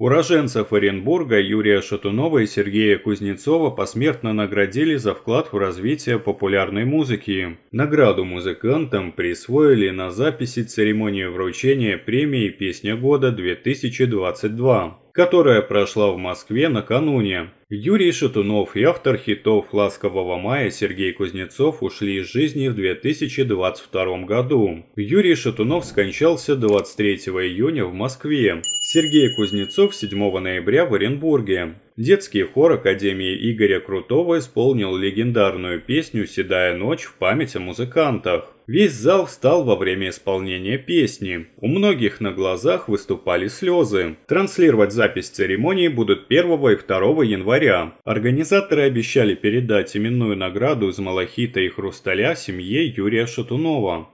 Уроженцев Оренбурга Юрия Шатунова и Сергея Кузнецова посмертно наградили за вклад в развитие популярной музыки. Награду музыкантам присвоили на записи церемонии вручения премии «Песня года 2022» которая прошла в Москве накануне. Юрий Шатунов и автор хитов «Ласкового мая» Сергей Кузнецов ушли из жизни в 2022 году. Юрий Шатунов скончался 23 июня в Москве. Сергей Кузнецов 7 ноября в Оренбурге. Детский хор Академии Игоря Крутого исполнил легендарную песню «Седая ночь» в память о музыкантах. Весь зал встал во время исполнения песни. У многих на глазах выступали слезы. Транслировать запись церемонии будут 1 и 2 января. Организаторы обещали передать именную награду из малахита и хрусталя семье Юрия Шатунова.